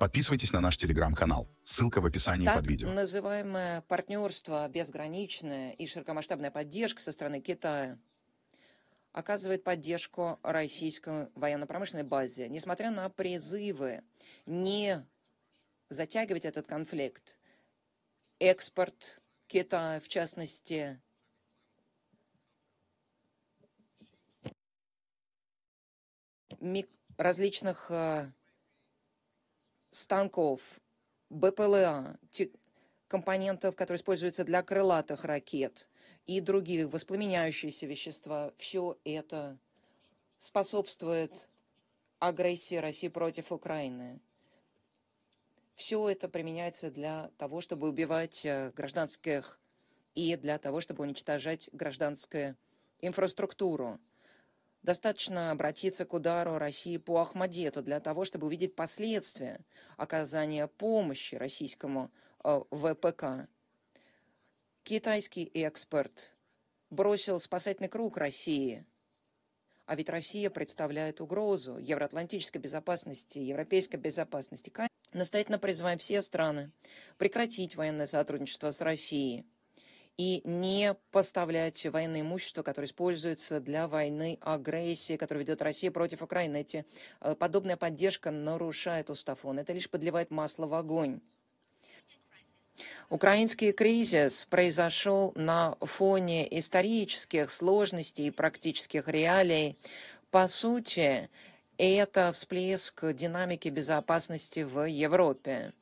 Подписывайтесь на наш телеграм-канал. Ссылка в описании так под видео. Так называемое партнерство безграничное и широкомасштабная поддержка со стороны Китая оказывает поддержку российской военно-промышленной базе. Несмотря на призывы не затягивать этот конфликт, экспорт Китая, в частности, различных э, станков, БПЛА, компонентов, которые используются для крылатых ракет и других воспламеняющиеся вещества, все это способствует агрессии России против Украины. Все это применяется для того, чтобы убивать э, гражданских и для того, чтобы уничтожать гражданскую инфраструктуру. Достаточно обратиться к удару России по Ахмадету для того, чтобы увидеть последствия оказания помощи российскому э, ВПК. Китайский эксперт бросил спасательный круг России. А ведь Россия представляет угрозу евроатлантической безопасности, европейской безопасности. Настоятельно призываем все страны прекратить военное сотрудничество с Россией и не поставлять военное имущество, которое используется для войны агрессии, которую ведет Россия против Украины. Эти, э, подобная поддержка нарушает устав ООН. Это лишь подливает масло в огонь. Украинский кризис произошел на фоне исторических сложностей и практических реалий. По сути, это всплеск динамики безопасности в Европе.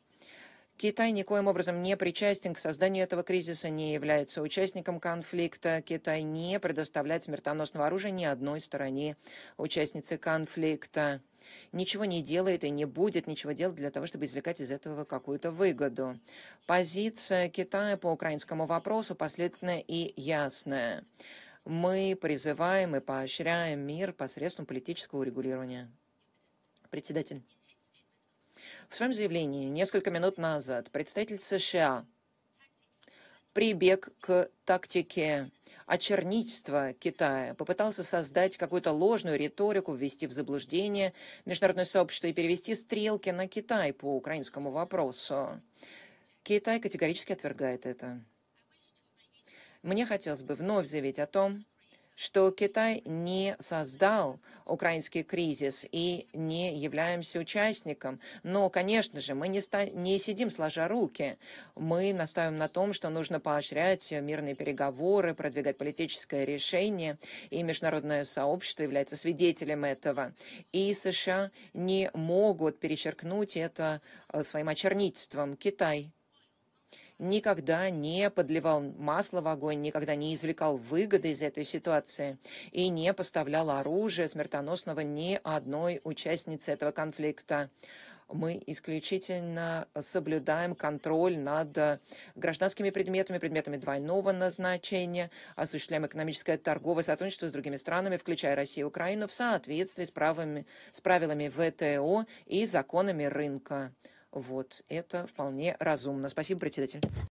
Китай никоим образом не причастен к созданию этого кризиса, не является участником конфликта. Китай не предоставляет смертоносного оружия ни одной стороне участницы конфликта. Ничего не делает и не будет ничего делать для того, чтобы извлекать из этого какую-то выгоду. Позиция Китая по украинскому вопросу последовательная и ясная. Мы призываем и поощряем мир посредством политического урегулирования. Председатель. В своем заявлении несколько минут назад представитель США прибег к тактике очернительства Китая, попытался создать какую-то ложную риторику, ввести в заблуждение международное сообщество и перевести стрелки на Китай по украинскому вопросу. Китай категорически отвергает это. Мне хотелось бы вновь заявить о том, что Китай не создал украинский кризис и не являемся участником. Но, конечно же, мы не, не сидим сложа руки. Мы настаиваем на том, что нужно поощрять мирные переговоры, продвигать политическое решение, и международное сообщество является свидетелем этого. И США не могут перечеркнуть это э, своим очернительством. Китай никогда не подливал масло в огонь, никогда не извлекал выгоды из этой ситуации и не поставлял оружие смертоносного ни одной участнице этого конфликта мы исключительно соблюдаем контроль над гражданскими предметами, предметами двойного назначения, осуществляем экономическое торговое сотрудничество с другими странами, включая Россию и Украину, в соответствии с, правами, с правилами ВТО и законами рынка. Вот это вполне разумно. Спасибо, председатель.